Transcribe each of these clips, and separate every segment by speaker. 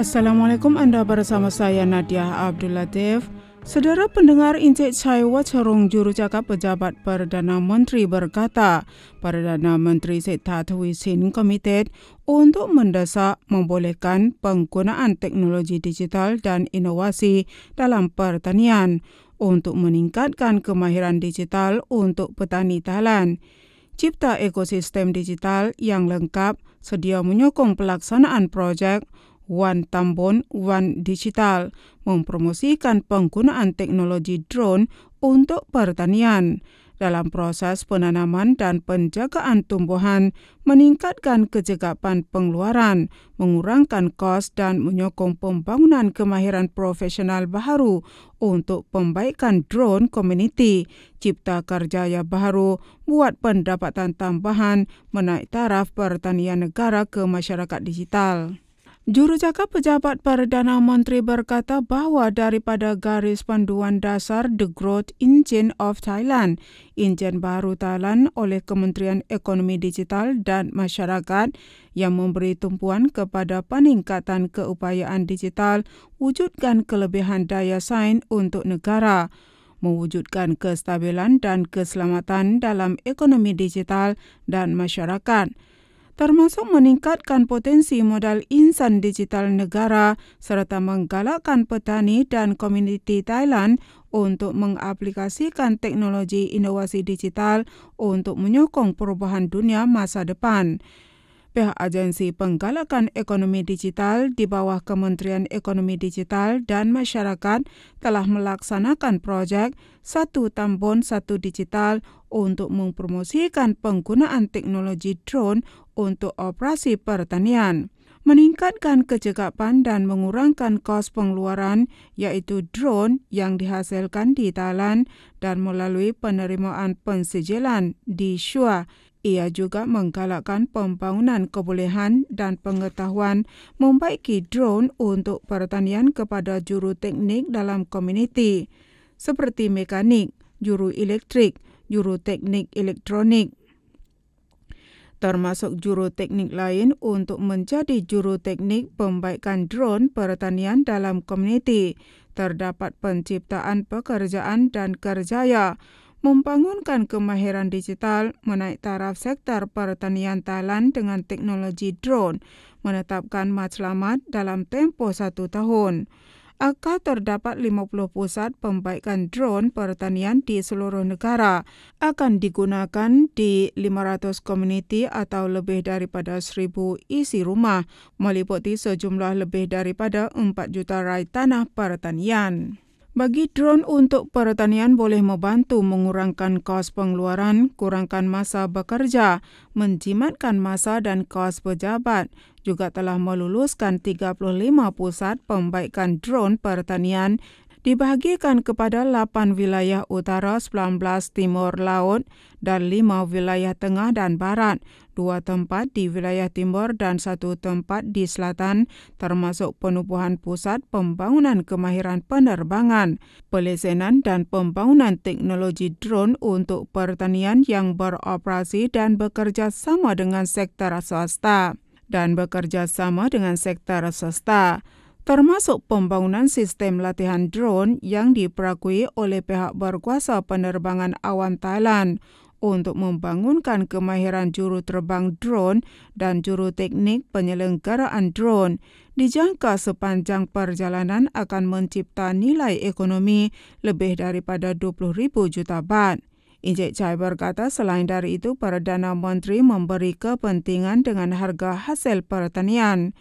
Speaker 1: Assalamualaikum anda bersama saya Nadia Abdul Latif. Saudara pendengar Incik Chai Wacharong juru cakap pejabat Perdana Menteri berkata, Perdana Menteri Sekta Tuisin Komited untuk mendesak membolehkan penggunaan teknologi digital dan inovasi dalam pertanian untuk meningkatkan kemahiran digital untuk petani talan. Cipta ekosistem digital yang lengkap sedia menyokong pelaksanaan projek One Tambon, One Digital, mempromosikan penggunaan teknologi drone untuk pertanian dalam proses penanaman dan penjagaan tumbuhan, meningkatkan kecegapan pengeluaran, mengurangkan kos dan menyokong pembangunan kemahiran profesional baharu untuk pembaikan drone community. Cipta kerja yang baharu buat pendapatan tambahan menaik taraf pertanian negara ke masyarakat digital. Jurucakap Pejabat Perdana Menteri berkata bahawa daripada garis panduan dasar The Growth Engine of Thailand, enjin baru Thailand oleh Kementerian Ekonomi Digital dan Masyarakat yang memberi tumpuan kepada peningkatan keupayaan digital wujudkan kelebihan daya saing untuk negara mewujudkan kestabilan dan keselamatan dalam ekonomi digital dan masyarakat. termasuk meningkatkan potensi modal insan digital negara, serta menggalakkan petani dan komuniti Thailand untuk mengaplikasikan teknologi inovasi digital untuk menyokong perubahan dunia masa depan. Pihak Agensi Penggalakan Ekonomi Digital di bawah Kementerian Ekonomi Digital dan Masyarakat telah melaksanakan proyek Satu Tambon Satu Digital untuk mempromosikan penggunaan teknologi drone untuk operasi pertanian. Meningkatkan kecekapan dan mengurangkan kos pengeluaran, yaitu drone yang dihasilkan di Thailand dan melalui penerimaan pensijilan di Shua. Ia juga menggalakkan pembangunan kebolehan dan pengetahuan membaiki drone untuk pertanian kepada juru teknik dalam komuniti, seperti mekanik, juru elektrik, juru teknik elektronik, termasuk juru teknik lain untuk menjadi juru teknik pembaikan drone pertanian dalam komuniti. Terdapat penciptaan pekerjaan dan kerjaya, membangunkan kemahiran digital, menaik taraf sektor pertanian Thailand dengan teknologi drone, menetapkan matlamat dalam tempoh satu tahun akan terdapat 50 pusat pembaikan drone pertanian di seluruh negara. Akan digunakan di 500 komuniti atau lebih daripada 1,000 isi rumah, meliputi sejumlah lebih daripada 4 juta rai tanah pertanian. Bagi drone untuk pertanian boleh membantu mengurangkan kos pengeluaran, kurangkan masa bekerja, menjimatkan masa dan kos pejabat. Juga telah meluluskan 35 pusat pembaikan drone pertanian dibahagikan kepada 8 wilayah utara, 19 timur laut dan 5 wilayah tengah dan barat, Dua tempat di wilayah timur dan satu tempat di selatan termasuk penubuhan pusat pembangunan kemahiran penerbangan, pelesenan dan pembangunan teknologi drone untuk pertanian yang beroperasi dan bekerja sama dengan sektor swasta dan bekerja sama dengan sektor swasta termasuk pembangunan sistem latihan drone yang diperakui oleh pihak berkuasa penerbangan awan Thailand untuk membangunkan kemahiran juru terbang drone dan juru teknik penyelenggaraan drone. Dijangka sepanjang perjalanan akan mencipta nilai ekonomi lebih daripada 20,000 juta baht. Injek Chai berkata selain dari itu, Perdana Menteri memberi kepentingan dengan harga hasil pertanian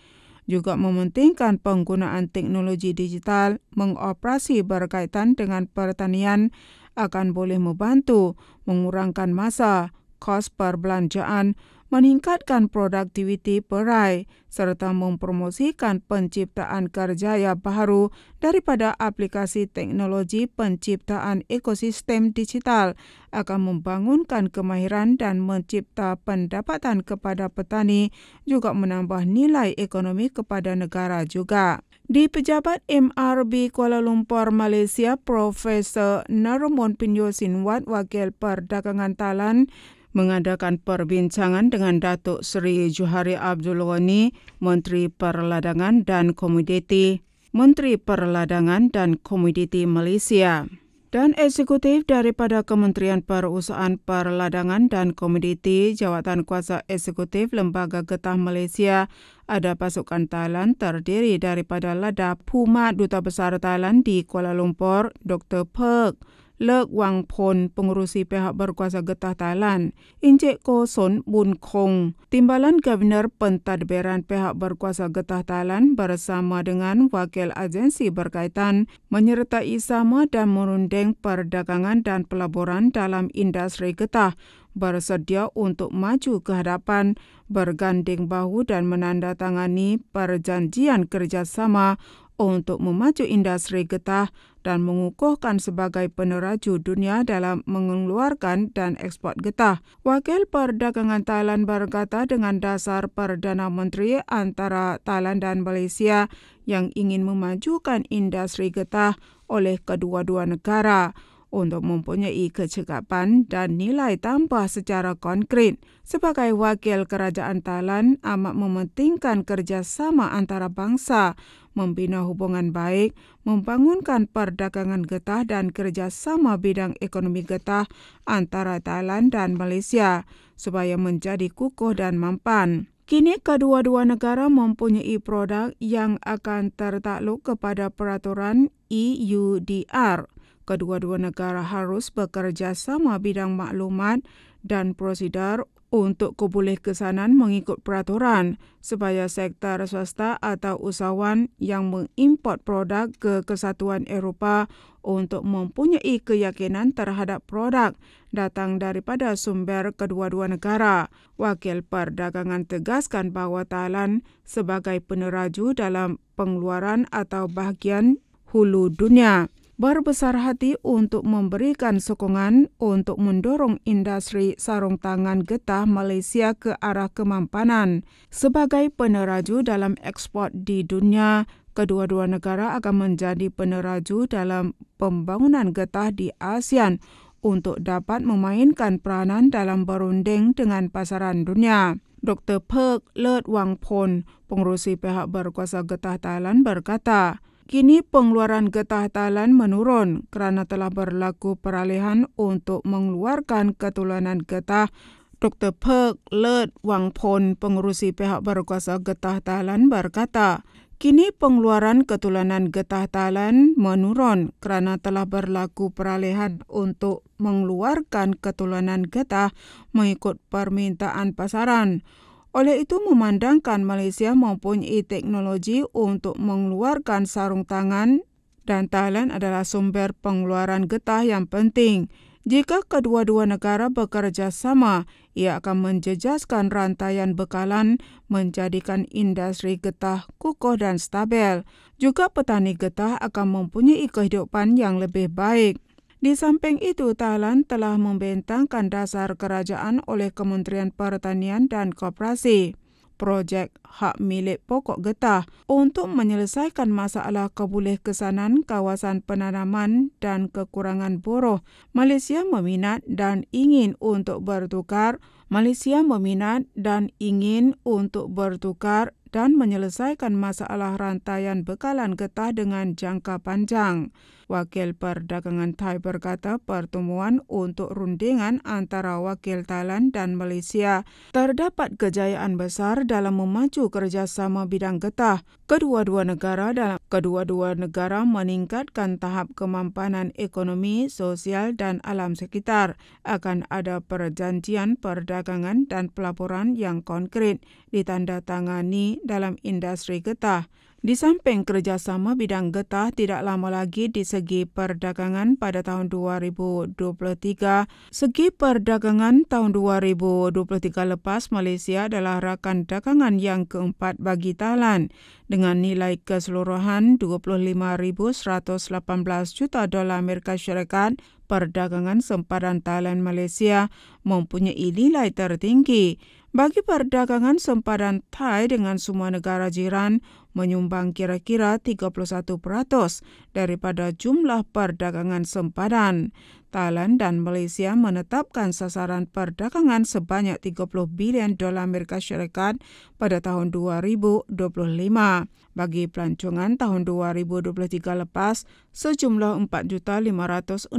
Speaker 1: juga mementingkan penggunaan teknologi digital mengoperasi berkaitan dengan pertanian akan boleh membantu mengurangkan masa kos perbelanjaan meningkatkan produktiviti perai serta mempromosikan penciptaan kerja yang baru daripada aplikasi teknologi penciptaan ekosistem digital akan membangunkan kemahiran dan mencipta pendapatan kepada petani juga menambah nilai ekonomi kepada negara juga. Di pejabat MRB Kuala Lumpur Malaysia, Profesor Narumon Pinyosinwat Wakil Perdagangan Talan, mengadakan perbincangan dengan Datuk Seri Johari Abdul Ghani, Menteri Perladangan dan Komoditi, Menteri Perladangan dan Komoditi Malaysia dan eksekutif daripada Kementerian Perusahaan Perladangan dan Komoditi Jawatan Kuasa Eksekutif Lembaga Getah Malaysia ada pasukan Thailand terdiri daripada Lada Puma Duta Besar Thailand di Kuala Lumpur Dr. Perk เลิกวังพลปงรุสีไปหาบรกวาสกตาตาลันอินเจโกสนบุญคงติมบาลันกัวเนอร์ปันตัดเบรันไปหาบรกวาสกตาตาลันบาร์ซามาดังันวากเกลอเจนซีบรกัยตันมันยรตาอิสามาดันมรุนเดงปาร์ดากังันดันพลาบอรันดัลัมอินดัสรีกตาบาร์ซาดิอาอุนตุมาจูกะฮารัปันบาร์กันเดงบาฮูดันมานันดาตังานีปาร์จันจียันเคอร์จัสซามา untuk memacu industri getah dan mengukuhkan sebagai peneraju dunia dalam mengeluarkan dan ekspor getah. Wakil Perdagangan Thailand berkata dengan dasar Perdana Menteri antara Thailand dan Malaysia yang ingin memajukan industri getah oleh kedua-dua negara untuk mempunyai kecekapan dan nilai tambah secara konkret. Sebagai wakil kerajaan Thailand, amat mementingkan kerjasama antara bangsa, membina hubungan baik, membangunkan perdagangan getah dan kerjasama bidang ekonomi getah antara Thailand dan Malaysia supaya menjadi kukuh dan mampan. Kini kedua-dua negara mempunyai produk yang akan tertakluk kepada peraturan EUDR kedua-dua negara harus bekerjasama bidang maklumat dan prosedur untuk keboleh kesanan mengikut peraturan supaya sektor swasta atau usahawan yang mengimport produk ke Kesatuan Eropah untuk mempunyai keyakinan terhadap produk datang daripada sumber kedua-dua negara. Wakil perdagangan tegaskan bahawa Thailand sebagai peneraju dalam pengeluaran atau bahagian hulu dunia berbesar hati untuk memberikan sokongan untuk mendorong industri sarung tangan getah Malaysia ke arah kemampanan. Sebagai peneraju dalam ekspor di dunia, kedua-dua negara akan menjadi peneraju dalam pembangunan getah di ASEAN untuk dapat memainkan peranan dalam berunding dengan pasaran dunia. Dr. Perk Lert Wang Pon, pengurusi pihak berkuasa getah Thailand berkata, kini pengeluaran getah talan menurun kerana telah berlaku peralihan untuk mengeluarkan ketulanan getah Dr. Perk Lert Wang Pon, pengurusi pihak berkuasa getah talan berkata, Kini pengeluaran ketulanan getah talan menurun kerana telah berlaku peralihan untuk mengeluarkan ketulanan getah mengikut permintaan pasaran. Oleh itu memandangkan Malaysia mempunyai teknologi untuk mengeluarkan sarung tangan dan Thailand adalah sumber pengeluaran getah yang penting. Jika kedua-dua negara bekerja sama, ia akan menjejaskan rantaian bekalan, menjadikan industri getah kukuh dan stabil. Juga petani getah akan mempunyai kehidupan yang lebih baik. Di samping itu, Thailand telah membentangkan dasar kerajaan oleh Kementerian Pertanian dan Koperasi projek hak milik pokok getah untuk menyelesaikan masalah kebolehkesanan kawasan penanaman dan kekurangan buruh. Malaysia meminat dan ingin untuk bertukar. Malaysia meminat dan ingin untuk bertukar dan menyelesaikan masalah rantaian bekalan getah dengan jangka panjang. Wakil Perdagangan Thai berkata pertemuan untuk rundingan antara Wakil Thailand dan Malaysia terdapat kejayaan besar dalam memacu kerjasama bidang getah. Kedua-dua negara dalam kedua-dua negara meningkatkan tahap kemampanan ekonomi, sosial dan alam sekitar. Akan ada perjanjian perdagangan dan pelaporan yang konkret ditandatangani dalam industri getah. Di samping kerjasama bidang getah tidak lama lagi di segi perdagangan pada tahun 2023, segi perdagangan tahun 2023 lepas Malaysia adalah rakan dagangan yang keempat bagi Thailand dengan nilai keseluruhan 25,118 juta dolar Amerika Syarikat perdagangan sempadan Thailand Malaysia mempunyai nilai tertinggi. Bagi perdagangan sempadan Thai dengan semua negara jiran, menyumbang kira-kira 31 peratus daripada jumlah perdagangan sempadan. Thailand dan Malaysia menetapkan sasaran perdagangan sebanyak 30 bilion dolar Amerika Syarikat pada tahun 2025. Bagi pelancongan tahun 2023 lepas, sejumlah 4,563,020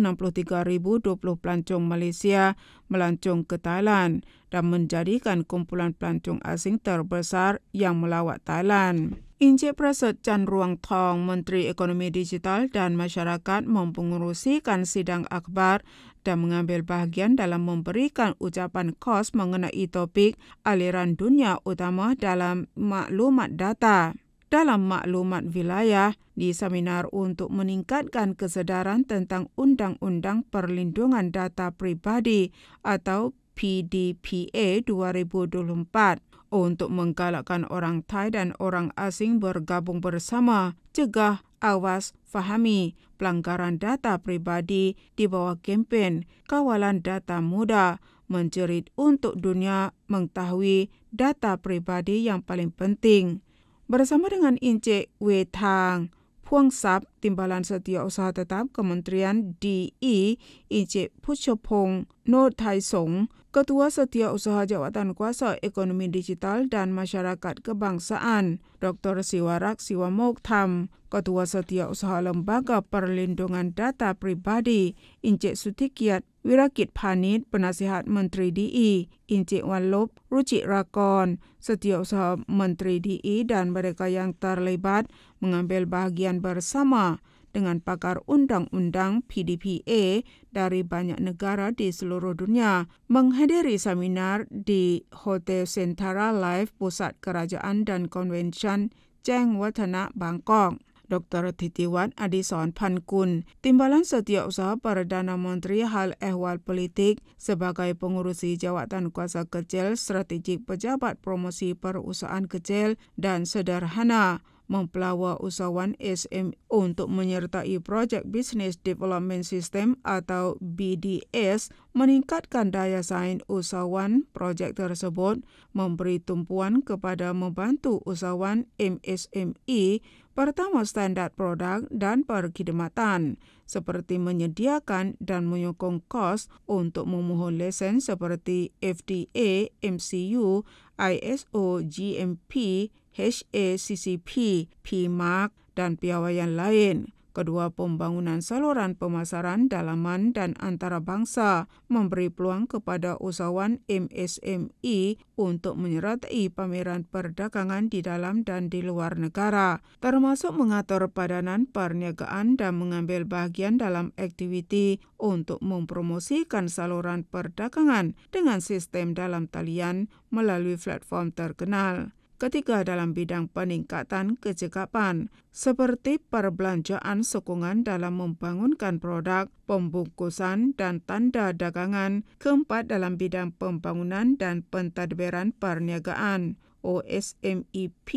Speaker 1: pelancong Malaysia melancong ke Thailand dan menjadikan kumpulan pelancong asing terbesar yang melawat Thailand. Ince Prasad Ruang Thong, Menteri Ekonomi Digital dan Masyarakat mempengurusi kan sidang akbar dan mengambil bahagian dalam memberikan ucapan kos mengenai topik aliran dunia utama dalam maklumat data. Dalam maklumat wilayah, di seminar untuk meningkatkan kesedaran tentang Undang-Undang Perlindungan Data Pribadi atau PDPA 2024 untuk menggalakkan orang Thai dan orang asing bergabung bersama, cegah, awas, fahami pelanggaran data pribadi di bawah kempen kawalan data muda menjerit untuk dunia mengetahui data pribadi yang paling penting. Bersama dengan Encik Wei Tang, Puang Sap, Timbalan Setiausaha Tetap Kementerian DE, Encik Puchopong, Nor Tai Song, Ketua Setiausaha Jawatan Kuasa Ekonomi Digital dan Masyarakat Kebangsaan, Dr. Siwarak Siwamoktham, Ketua Setiausaha Lembaga Perlindungan Data Pribadi, Encik Sutikiat Wirakit Panit, Penasihat Menteri DI, e, Encik Wan Lop Rucik Rakon, Setiausaha Menteri DI e dan mereka yang terlibat mengambil bahagian bersama dengan pakar undang-undang PDPA dari banyak negara di seluruh dunia menghadiri seminar di Hotel Sentara Life Pusat Kerajaan dan Convention Cheng Wathana, Bangkok. Dr. Titiwan Adison Pankun, Timbalan Setiausaha Perdana Menteri Hal Ehwal Politik sebagai pengurusi jawatan kuasa kecil strategik pejabat promosi perusahaan kecil dan sederhana mempelawa usahawan SM untuk menyertai Projek Business Development System atau BDS meningkatkan daya saing usahawan projek tersebut memberi tumpuan kepada membantu usahawan MSME pertama standar produk dan perkhidmatan seperti menyediakan dan menyokong kos untuk memohon lesen seperti FDA, MCU, ISO, GMP, HACCP, PMARC dan piawaian lain. Kedua pembangunan saluran pemasaran dalaman dan antarabangsa memberi peluang kepada usahawan MSME untuk menyertai pameran perdagangan di dalam dan di luar negara, termasuk mengatur padanan perniagaan dan mengambil bahagian dalam aktiviti untuk mempromosikan saluran perdagangan dengan sistem dalam talian melalui platform terkenal ketiga dalam bidang peningkatan kecekapan, seperti perbelanjaan sokongan dalam membangunkan produk, pembungkusan, dan tanda dagangan, keempat dalam bidang pembangunan dan pentadbiran perniagaan. OSMEP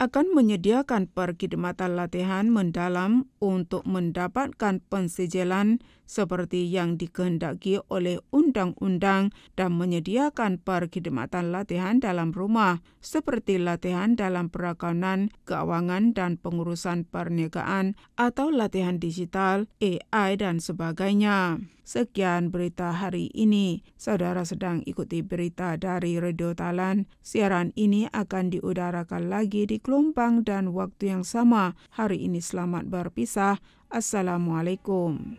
Speaker 1: akan menyediakan perkhidmatan latihan mendalam untuk mendapatkan pensijilan seperti yang dikehendaki oleh undang-undang dan menyediakan perkhidmatan latihan dalam rumah, seperti latihan dalam perakanan, keuangan, dan pengurusan perniagaan, atau latihan digital, AI, dan sebagainya. Sekian berita hari ini. Saudara sedang ikuti berita dari Radio Talan. Siaran ini akan diudarakan lagi di gelombang dan waktu yang sama. Hari ini selamat berpisah. Assalamualaikum.